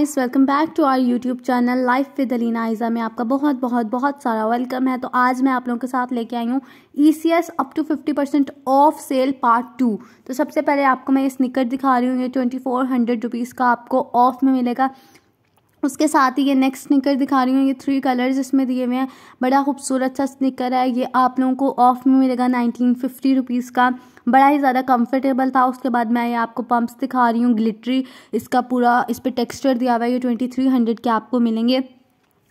guys welcome back to our YouTube channel life with Alina Aiza में आपका बहुत बहुत बहुत सारा वेलकम है तो आज मैं आप लोगों के साथ लेके आई हूँ E C S up to fifty percent off sale part two तो सबसे पहले आपको मैं ये स्निकर दिखा रही हूँ ये ट्वेंटी फोर हंड्रेड रुपीज़ का आपको ऑफ में मिलेगा उसके साथ ही ये नेक्स्ट स्निकर दिखा रही हूँ ये थ्री कलर्स इसमें दिए हुए हैं बड़ा खूबसूरत सा स्निकर है ये आप लोगों को ऑफ में मिलेगा नाइनटीन फिफ्टी रुपीज़ का बड़ा ही ज़्यादा कंफर्टेबल था उसके बाद मैं ये आपको पम्प्स दिखा रही हूँ ग्लिटरी इसका पूरा इस पर टेक्स्चर दिया हुआ है ये ट्वेंटी थ्री हंड्रेड के आपको मिलेंगे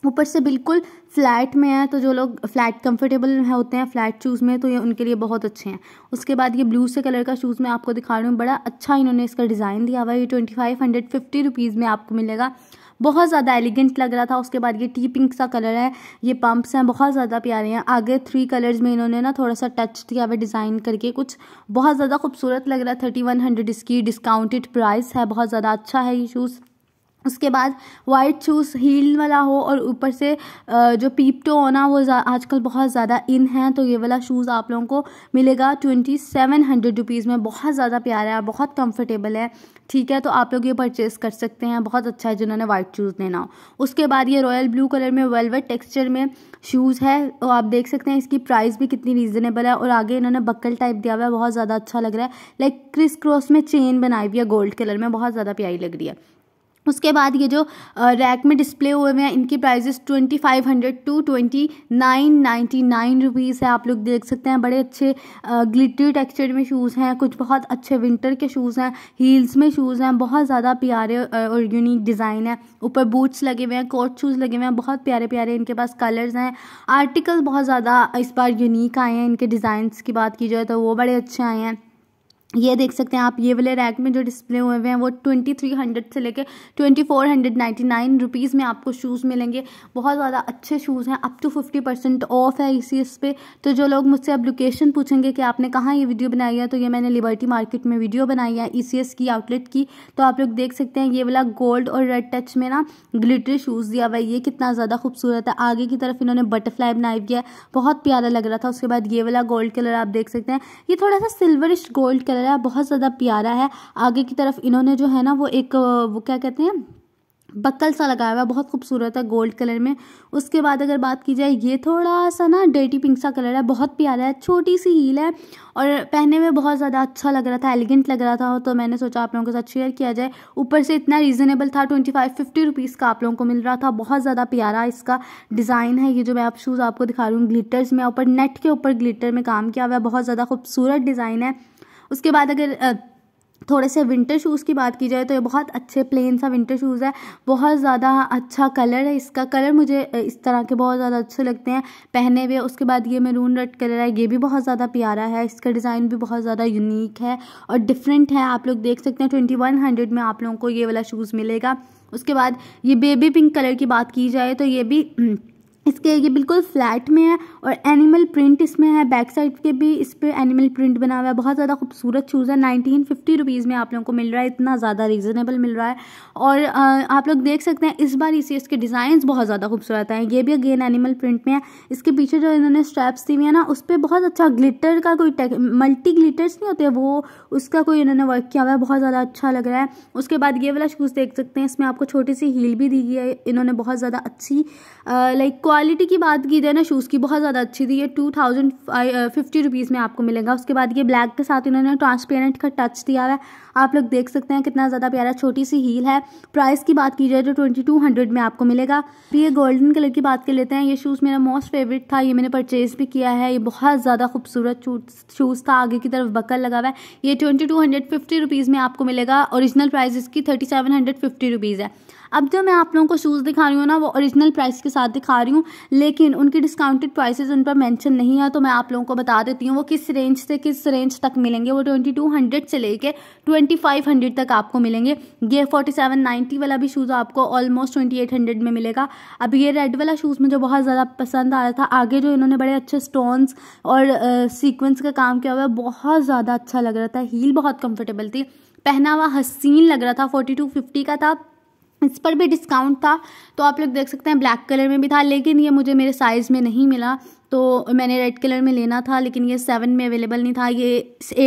ऊपर से बिल्कुल फ्लैट में है तो जो लोग फ्लैट कंफर्टेबल है होते हैं फ्लैट शूज़ में तो ये उनके लिए बहुत अच्छे हैं उसके बाद ये ब्लू से कलर का शूज़ मैं आपको दिखा रही हूँ बड़ा अच्छा इन्होंने इसका डिज़ाइन दिया हुआ है ये twenty five hundred fifty rupees में आपको मिलेगा बहुत ज़्यादा एलिगेंट लग रहा था उसके बाद ये टी पिंक सा कलर है ये पम्प्स हैं बहुत ज़्यादा प्यारे हैं आगे थ्री कलर्स में इन्होंने ना थोड़ा सा टच किया हुआ डिज़ाइन करके कुछ बहुत ज़्यादा खूबसूरत लग रहा है थर्टी वन हंड्रेड इसकी डिस्काउंटेड प्राइस है बहुत ज़्यादा अच्छा है ये शूज़ उसके बाद वाइट शूज़ हील वाला हो और ऊपर से जो पीपटो हो ना वो आजकल बहुत ज़्यादा इन है तो ये वाला शूज़ आप लोगों को मिलेगा ट्वेंटी सेवन हंड्रेड रुपीज़ में बहुत ज़्यादा प्यारा है बहुत कंफर्टेबल है ठीक है तो आप लोग ये परचेस कर सकते हैं बहुत अच्छा है जिन्होंने वाइट शूज़ लेना हो उसके बाद ये रॉयल ब्लू कलर में वेलवेट टेक्सचर में शूज़ है तो आप देख सकते हैं इसकी प्राइस भी कितनी रीज़नेबल है और आगे इन्होंने बक्कल टाइप दिया हुआ है बहुत ज़्यादा अच्छा लग रहा है लाइक क्रिस क्रॉस में चेन बनाई हुई है गोल्ड कलर में बहुत ज़्यादा प्यारी लग रही है उसके बाद ये जो रैक में डिस्प्ले हुए हुए हैं इनकी prices twenty five hundred to twenty nine ninety nine rupees है आप लोग देख सकते हैं बड़े अच्छे ग्लिटरी टेक्सचर में शूज़ हैं कुछ बहुत अच्छे विंटर के शूज़ हैं हील्स में शूज़ हैं बहुत ज़्यादा प्यारे और यूनिक डिज़ाइन है ऊपर बूट्स लगे हुए हैं कोट शूज़ लगे हुए हैं बहुत प्यारे प्यारे इनके पास कलर्स हैं आर्टिकल बहुत ज़्यादा इस बार यूनिक आए हैं इनके डिज़ाइन की बात की जाए तो वो बड़े अच्छे आए हैं ये देख सकते हैं आप ये वाले रैक में जो डिस्प्ले हुए हुए हैं वो ट्वेंटी थ्री हंड्रेड से लेके twenty four hundred ninety nine rupees में आपको शूज़ मिलेंगे बहुत ज़्यादा अच्छे शूज़ हैं up to fifty percent off है इसी इस पे तो जो लोग मुझसे अब लोकेशन पूछेंगे कि आपने कहाँ ये वीडियो बनाई है तो ये मैंने लिबर्टी मार्केट में वीडियो बनाई है ई e की आउटलेट की तो आप लोग देख सकते हैं ये वाला गोल्ड और रेड टच में ना ग्लिटर शूज़ दिया हुआ है ये कितना ज़्यादा खूबसूरत है आगे की तरफ इन्होंने बटरफ्लाई बनाया गया है बहुत प्यारा लग रहा था उसके बाद ये वाला गोल्ड कलर आप देख सकते हैं ये थोड़ा सा सिल्वरिश गोल्ड कलर कलर है बहुत ज़्यादा प्यारा है आगे की तरफ इन्होंने जो है ना वो एक वो क्या कहते हैं बक्कल सा लगाया हुआ है बहुत खूबसूरत है गोल्ड कलर में उसके बाद अगर बात की जाए ये थोड़ा सा ना डेटी पिंक सा कलर है बहुत प्यारा है छोटी सी हील है और पहनने में बहुत ज़्यादा अच्छा लग रहा था एलिगेंट लग रहा था तो मैंने सोचा आप लोगों के साथ शेयर किया जाए ऊपर से इतना रीज़नेबल था ट्वेंटी फाइव फिफ्टी रुपीज़ का आप लोगों को मिल रहा था बहुत ज़्यादा प्यारा इसका डिज़ाइन है ये जो मैं आप शूज़ आपको दिखा रही हूँ ग्लिटर्स में ऊपर नेट के ऊपर ग्लिटर में काम किया हुआ है बहुत ज़्यादा खूबसूरत डिज़ाइन है उसके बाद अगर थोड़े से विंटर शूज़ की बात की जाए तो ये बहुत अच्छे प्लेन सा विंटर शूज़ है बहुत ज़्यादा अच्छा कलर है इसका कलर मुझे इस तरह के बहुत ज़्यादा अच्छे लगते हैं पहने हुए उसके बाद ये मेरून रेड कलर है ये भी बहुत ज़्यादा प्यारा है इसका डिज़ाइन भी बहुत ज़्यादा यूनिक है और डिफरेंट है आप लोग देख सकते हैं ट्वेंटी वन हंड्रेड में आप लोगों को ये वाला शूज़ मिलेगा उसके बाद ये बेबी पिंक कलर की बात की जाए तो ये भी इसके ये बिल्कुल फ्लैट में है और एनिमल प्रिंट इसमें है बैक साइड के भी इस पर एनिमल प्रिंट बना हुआ है बहुत ज़्यादा खूबसूरत शूज़ है नाइनटीन फिफ्टी रुपीज़ में आप लोगों को मिल रहा है इतना ज़्यादा रीज़नेबल मिल रहा है और आप लोग देख सकते हैं इस बार इसी इसके डिज़ाइन बहुत ज़्यादा खूबसूरत हैं ये भी अगेन एनिमल प्रिंट में है इसके पीछे जो इन्होंने स्ट्रैप्स दी हुई है ना उस पर बहुत अच्छा ग्लिटर का कोई मल्टी ग्लिटर्स नहीं होते वो उसका कोई इन्होंने वर्क किया हुआ है बहुत ज़्यादा अच्छा लग रहा है उसके बाद ये वाला शूज़ देख सकते हैं इसमें आपको छोटी सी हील भी दी गई है इन्होंने बहुत ज़्यादा अच्छी लाइक क्वालिटी की बात की जाए ना शूज़ की बहुत ज़्यादा अच्छी थी ये टू थाउजेंड फिफ्टी रुपीज़ में आपको मिलेगा उसके बाद ये ब्लैक के साथ इन्होंने ट्रांसपेरेंट का टच दिया है आप लोग देख सकते हैं कितना ज़्यादा प्यारा छोटी सी हील है प्राइस की बात की जाए तो ट्वेंटी टू हंड्रेड में आपको मिलेगा तो ये गोल्डन कलर की बात कर लेते हैं ये शूज़ मेरा मोस्ट फेवरेट था ये मैंने परचेज़ भी किया है ये बहुत ज़्यादा खूबसूरत शूज़ था आगे की तरफ बकल लगा हुआ है ये twenty two hundred fifty rupees में आपको मिलेगा औरिजिनल प्राइस इसकी thirty seven hundred fifty rupees है अब जो मैं आप लोगों को शूज़ दिखा रही हूँ ना वो ओरिजिनल प्राइस के साथ दिखा रही हूँ लेकिन उनकी डिस्काउंटेड प्राइसेस उन पर मेंशन नहीं है तो मैं आप लोगों को बता देती हूँ वो किस रेंज से किस रेंज तक मिलेंगे वो ट्वेंटी टू हंड्रेड से लेके ट्वेंटी फाइव हंड्रेड तक आपको मिलेंगे ये फोर्टी सेवन नाइन्टी वाला भी शूज़ आपको ऑलमोस्ट ट्वेंटी एट हंड्रेड में मिलेगा अब ये रेड वाला शूज़ मुझे बहुत ज़्यादा पसंद आया था आगे जो इन्होंने बड़े अच्छे स्टोन्स और सीक्वेंस का काम किया हुआ है बहुत ज़्यादा अच्छा लग रहा था हील बहुत कम्फर्टेबल थी पहना हुआ हसीन लग रहा था फोर्टी टू फिफ्टी का था इस पर भी डिस्काउंट था तो आप लोग देख सकते हैं ब्लैक कलर में भी था लेकिन ये मुझे मेरे साइज़ में नहीं मिला तो मैंने रेड कलर में लेना था लेकिन ये सेवन में अवेलेबल नहीं था ये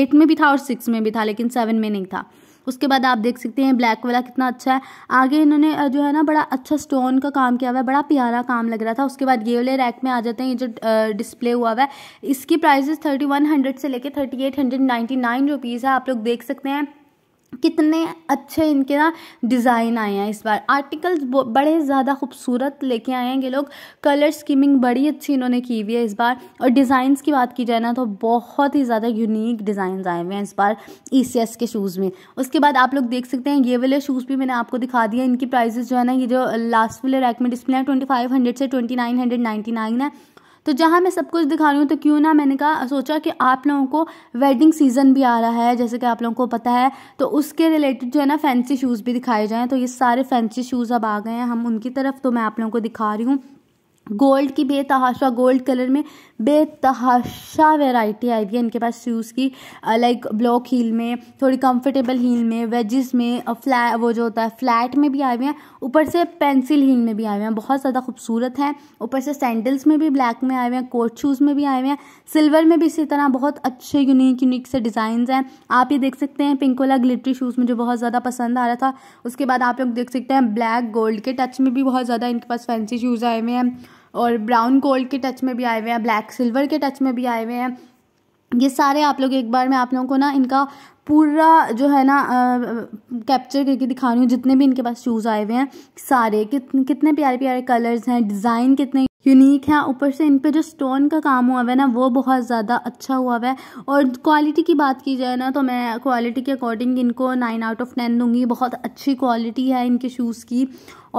एट में भी था और सिक्स में भी था लेकिन सेवन में नहीं था उसके बाद आप देख सकते हैं ब्लैक वाला कितना अच्छा है आगे इन्होंने जो है ना बड़ा अच्छा स्टोन का काम किया हुआ है बड़ा प्यारा काम लग रहा था उसके बाद ये वाले रैक में आ जाते हैं ये जो डिस्प्ले हुआ हुआ है इसकी प्राइजेस थर्टी वन हंड्रेड से लेकर thirty eight hundred ninety nine rupees है आप लोग देख सकते हैं कितने अच्छे इनके ना डिज़ाइन आए हैं इस बार आर्टिकल्स बड़े ज़्यादा खूबसूरत लेके आए हैं ये लोग कलर स्कीमिंग बड़ी अच्छी इन्होंने की हुई है इस बार और डिज़ाइंस की बात की जाए ना तो बहुत ही ज़्यादा यूनिक डिज़ाइन आए हुए हैं इस बार ई e के शूज़ में उसके बाद आप लोग देख सकते हैं ये वाले शूज़ भी मैंने आपको दिखा दिया इनकी प्राइजेज़ जो है ना ये जो लास्ट वाले रैक में डिस्प्ले है ट्वेंटी से ट्वेंटी है तो जहाँ मैं सब कुछ दिखा रही हूँ तो क्यों ना मैंने कहा सोचा कि आप लोगों को वेडिंग सीज़न भी आ रहा है जैसे कि आप लोगों को पता है तो उसके रिलेटेड जो है ना फैंसी शूज़ भी दिखाए जाएँ तो ये सारे फैंसी शूज़ अब आ गए हैं हम उनकी तरफ तो मैं आप लोगों को दिखा रही हूँ गोल्ड की बेतहाशा गोल्ड कलर में बेतहाशा वैरायटी आई हुई है इनके पास शूज़ की लाइक ब्लॉक हील में थोड़ी कंफर्टेबल हील में वेजिस में फ्लैट वो जो होता है फ्लैट में भी आए हुए हैं ऊपर से पेंसिल हील में भी आए हुए हैं बहुत ज़्यादा खूबसूरत हैं ऊपर से सैंडल्स में भी ब्लैक में आए हुए हैं कोट शूज़ में भी आए हुए हैं सिल्वर में भी इसी तरह बहुत अच्छे यूनिक यूनिक से डिज़ाइन हैं आप ये देख सकते हैं पिंक वाला ग्लिटरी शूज़ मुझे बहुत ज़्यादा पसंद आ रहा था उसके बाद आप लोग देख सकते हैं ब्लैक गोल्ड के टच में भी बहुत ज़्यादा इनके पास फैंसी शूज़ आए हुए हैं और ब्राउन गोल्ड के टच में भी आए हुए हैं ब्लैक सिल्वर के टच में भी आए हुए हैं ये सारे आप लोग एक बार मैं आप लोगों को ना इनका पूरा जो है ना कैप्चर करके दिखा रही हूँ जितने भी इनके पास शूज़ आए हुए हैं सारे कित, कितने प्यारे प्यारे कलर्स हैं डिज़ाइन कितने यूनिक है ऊपर से इन पे जो स्टोन का काम हुआ हुआ है ना वो बहुत ज़्यादा अच्छा हुआ हुआ है और क्वालिटी की बात की जाए ना तो मैं क्वालिटी के अकॉर्डिंग इनको नाइन आउट ऑफ टेन दूंगी बहुत अच्छी क्वालिटी है इनके शूज़ की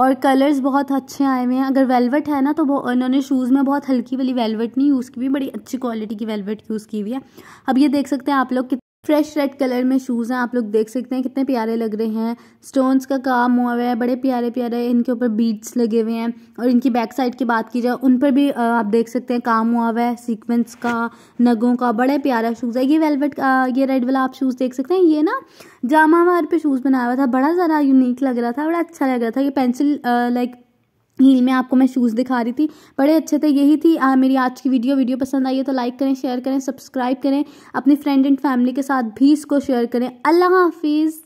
और कलर्स बहुत अच्छे आए हुए हैं अगर वेलवेट है ना तो वो इन्होंने शूज़ में बहुत हल्की वाली वेलवेट नहीं यूज़ की हुई बड़ी अच्छी क्वालिटी की वेलवेट यूज़ की हुई है अब ये देख सकते हैं आप लोग फ्रेश रेड कलर में शूज़ हैं आप लोग देख सकते हैं कितने प्यारे लग रहे हैं स्टोन्स का काम हुआ हुआ है बड़े प्यारे प्यारे इनके ऊपर बीट्स लगे हुए हैं और इनकी बैक साइड की बात की जाए उन पर भी आप देख सकते हैं काम हुआ हुआ है सीक्वेंस का नगों का बड़े प्यारा शूज़ है ये वेलवेट का ये रेड वाला आप शूज़ देख सकते हैं ये ना जामा वार पे शूज़ बनाया हुआ था बड़ा ज़रा यूनिक लग रहा था बड़ा अच्छा लग रहा था ये पेंसिल लाइक हील में आपको मैं शूज़ दिखा रही थी बड़े अच्छे थे यही थी आ, मेरी आज की वीडियो वीडियो पसंद आई है तो लाइक करें शेयर करें सब्सक्राइब करें अपने फ्रेंड एंड फैमिली के साथ भी इसको शेयर करें अल्लाह हाफिज़